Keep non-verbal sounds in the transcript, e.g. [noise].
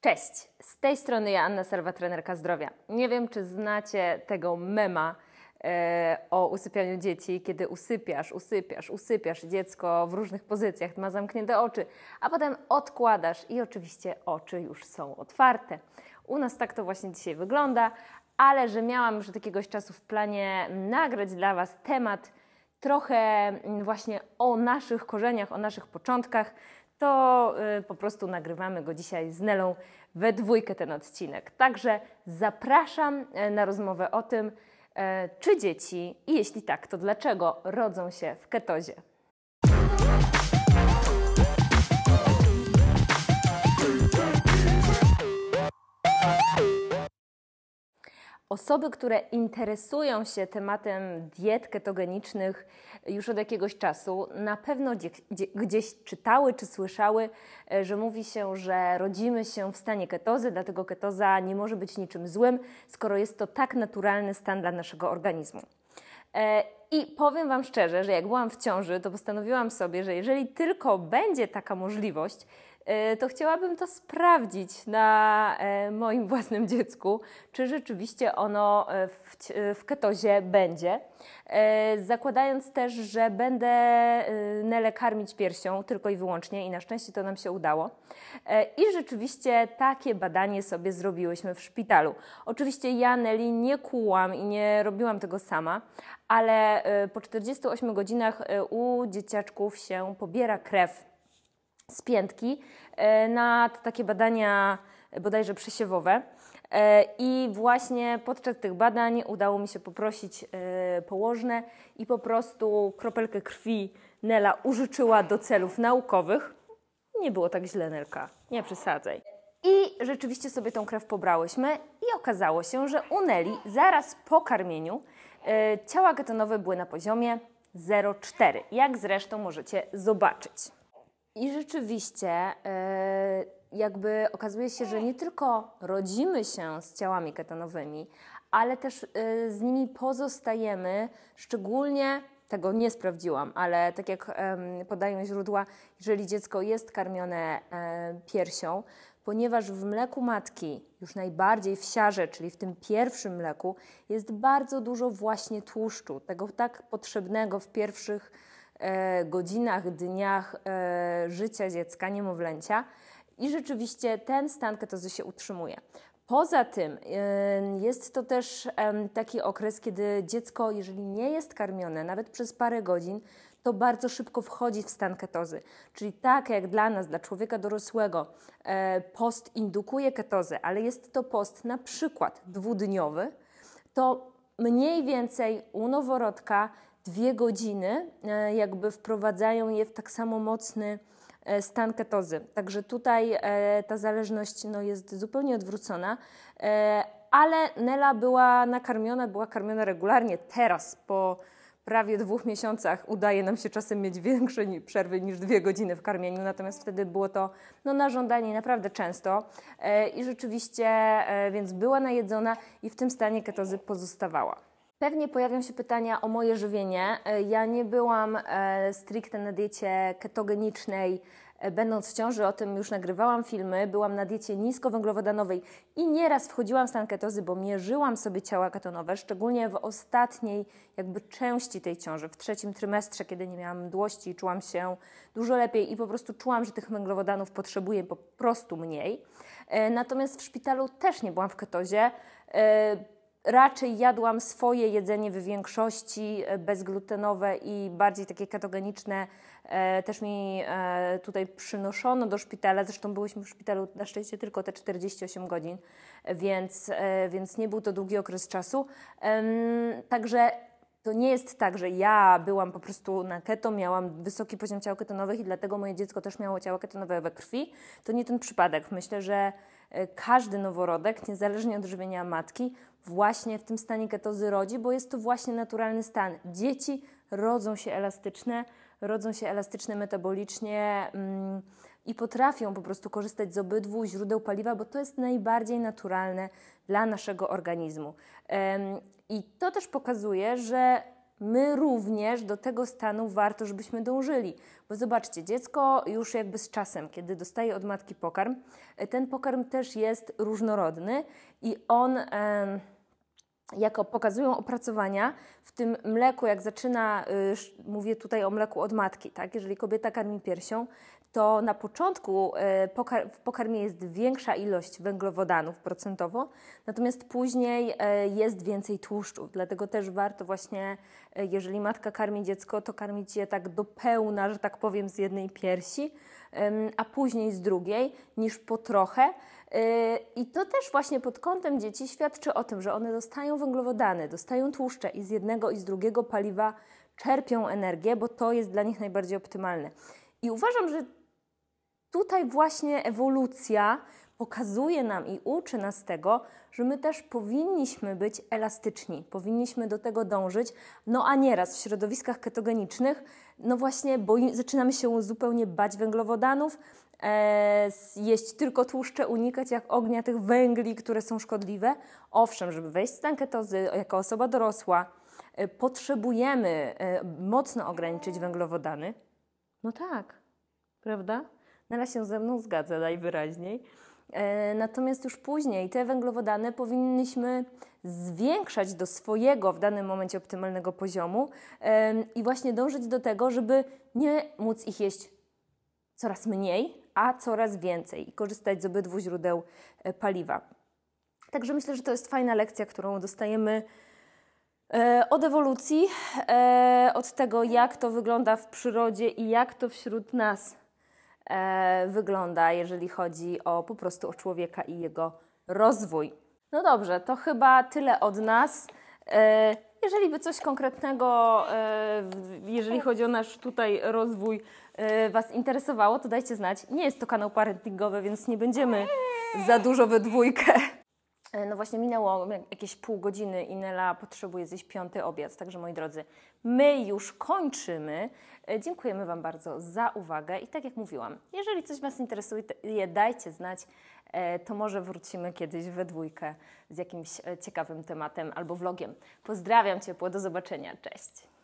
Cześć, z tej strony ja, Anna Serwa, trenerka zdrowia. Nie wiem, czy znacie tego mema e, o usypianiu dzieci, kiedy usypiasz, usypiasz, usypiasz dziecko w różnych pozycjach, ma zamknięte oczy, a potem odkładasz i oczywiście oczy już są otwarte. U nas tak to właśnie dzisiaj wygląda, ale że miałam już od jakiegoś czasu w planie nagrać dla Was temat trochę mm, właśnie o naszych korzeniach, o naszych początkach – to y, po prostu nagrywamy go dzisiaj z Nelą we dwójkę ten odcinek. Także zapraszam e, na rozmowę o tym, e, czy dzieci i jeśli tak, to dlaczego rodzą się w ketozie. Osoby, które interesują się tematem diet ketogenicznych już od jakiegoś czasu, na pewno gdzieś czytały czy słyszały, e, że mówi się, że rodzimy się w stanie ketozy, dlatego ketoza nie może być niczym złym, skoro jest to tak naturalny stan dla naszego organizmu. E, I powiem Wam szczerze, że jak byłam w ciąży, to postanowiłam sobie, że jeżeli tylko będzie taka możliwość, E, to chciałabym to sprawdzić na e, moim [laughs] własnym dziecku, czy rzeczywiście ono e, w, ketozie będzie. Zakładając też, że będę Nelę karmić piersią tylko i wyłącznie, i na szczęście to nam się udało. I rzeczywiście takie badanie sobie zrobiłyśmy w szpitalu. Oczywiście ja Neli nie kułam i nie robiłam tego sama, ale po 48 godzinach u dzieciaczków się pobiera krew z piętki e, na takie badania e, bodajże przesiewowe. E, I właśnie podczas tych badań udało mi się poprosić położne i po prostu kropelkę krwi Nela użyczyła do celów naukowych. Nie było tak źle, Nelka, nie przesadzaj. I rzeczywiście sobie tą krew pobrałyśmy i okazało się, że u Neli zaraz po karmieniu ciała ketonowe były na poziomie 0,4, jak zresztą możecie zobaczyć. I rzeczywiście e, jakby okazuje się, że nie tylko rodzimy się z ciałami ketonowymi, ale też e, z nimi pozostajemy, szczególnie tego nie sprawdziłam, ale tak jak podają źródła, jeżeli dziecko jest karmione e, piersią, ponieważ w mleku matki, już najbardziej w siarze, czyli w tym pierwszym mleku, jest bardzo dużo właśnie tłuszczu, tego tak potrzebnego w pierwszych E, godzinach, dniach e, życia dziecka, niemowlęcia. I rzeczywiście ten stan ketozy się utrzymuje. Poza tym e, jest to też taki okres, kiedy dziecko, jeżeli nie jest karmione nawet przez parę godzin, to bardzo szybko wchodzi w stan ketozy. Czyli tak jak dla nas, dla człowieka dorosłego, post indukuje ketozę, ale jest to post na przykład dwudniowy, to mniej więcej u noworodka dwie godziny e, jakby wprowadzają je w tak samo mocny e, stan ketozy. Także tutaj e, ta zależność no, jest zupełnie odwrócona. Ale Nela była nakarmiona, była karmiona regularnie. Teraz po prawie dwóch miesiącach udaje nam się czasem mieć większe przerwy niż dwie godziny w karmieniu, natomiast wtedy było to no, na żądanie naprawdę często i rzeczywiście, więc była najedzona i w tym stanie ketozy pozostawała. Pewnie pojawią się pytania o moje żywienie. E, ja nie byłam e, stricte na diecie ketogenicznej, e, będąc w ciąży, o tym już nagrywałam filmy, byłam na diecie niskowęglowodanowej i nieraz wchodziłam w stan ketozy, bo mierzyłam sobie ciała ketonowe, szczególnie w ostatniej jakby części tej ciąży, w trzecim trymestrze, kiedy nie miałam mdłości, czułam się dużo lepiej i po prostu czułam, że tych węglowodanów potrzebuję po prostu mniej. Natomiast w szpitalu też nie byłam w ketozie raczej jadłam swoje jedzenie w większości, e, bezglutenowe i bardziej takie ketogeniczne. E, też mi e, tutaj przynoszono do szpitala, zresztą byłyśmy w szpitalu na szczęście tylko te 48 godzin, więc, więc nie był to długi okres czasu. Także to nie jest tak, że ja byłam po prostu na keto, miałam wysoki poziom ciał ketonowych i dlatego moje dziecko też miało ciała ketonowe we krwi. To nie ten przypadek. Myślę, że każdy noworodek, niezależnie od żywienia matki, właśnie w tym stanie ketozy rodzi, bo jest to właśnie naturalny stan. Dzieci rodzą się elastyczne, rodzą się elastyczne metabolicznie mm, i potrafią po prostu korzystać z obydwu źródeł paliwa, bo to jest najbardziej naturalne dla naszego organizmu. Ym, I to też pokazuje, że my również do tego stanu warto, żebyśmy dążyli. Bo zobaczcie, dziecko już jakby z czasem, kiedy dostaje od matki pokarm, ten pokarm też jest różnorodny i on. Ym, jako pokazują opracowania, w tym mleku, jak zaczyna, y, mówię tutaj o mleku od matki, tak? jeżeli kobieta karmi piersią, to na początku y, w pokarmie jest większa ilość węglowodanów procentowo, natomiast później y, jest więcej tłuszczów. Dlatego też warto właśnie, jeżeli matka karmi dziecko, to karmić je tak do pełna, że tak powiem, z jednej piersi, a później z drugiej, niż po trochę i to też właśnie pod kątem dzieci świadczy o tym, że one dostają węglowodany, dostają tłuszcze i z jednego i z drugiego paliwa czerpią energię, bo to jest dla nich najbardziej optymalne. I uważam, że tutaj właśnie ewolucja pokazuje nam i uczy nas tego, że my też powinniśmy być elastyczni, powinniśmy do tego dążyć, no a nieraz w środowiskach ketogenicznych, no właśnie, bo zaczynamy się zupełnie bać węglowodanów, E, jeść tylko tłuszcze, unikać jak ognia tych węgli, które są szkodliwe. Owszem, żeby wejść z tanketozy jako osoba dorosła, e, potrzebujemy e, mocno ograniczyć węglowodany. No tak, prawda? Nela się ze mną zgadza najwyraźniej. Natomiast już później te węglowodany powinniśmy zwiększać do swojego w danym momencie optymalnego poziomu i właśnie dążyć do tego, żeby nie móc ich jeść coraz mniej, a coraz więcej i korzystać z obydwu źródeł e, paliwa. Także myślę, że to jest fajna lekcja, którą dostajemy e, od ewolucji, e, od tego, jak to wygląda w przyrodzie i jak to wśród nas wygląda, jeżeli chodzi o po prostu o człowieka i jego rozwój. No dobrze, to chyba tyle od nas. Jeżeli by coś konkretnego, e, jeżeli chodzi o nasz tutaj rozwój, e, Was interesowało, to dajcie znać. Nie jest to kanał parentingowy, więc nie będziemy za dużo we dwójkę E, no właśnie minęło jakieś pół godziny i Nela potrzebuje zjeść piąty obiad. Także moi drodzy, my już kończymy. E, dziękujemy Wam bardzo za uwagę i tak jak mówiłam, jeżeli coś Was interesuje, dajcie znać, e, to może wrócimy kiedyś we dwójkę z jakimś ciekawym tematem albo vlogiem. Pozdrawiam ciepło, do zobaczenia, cześć!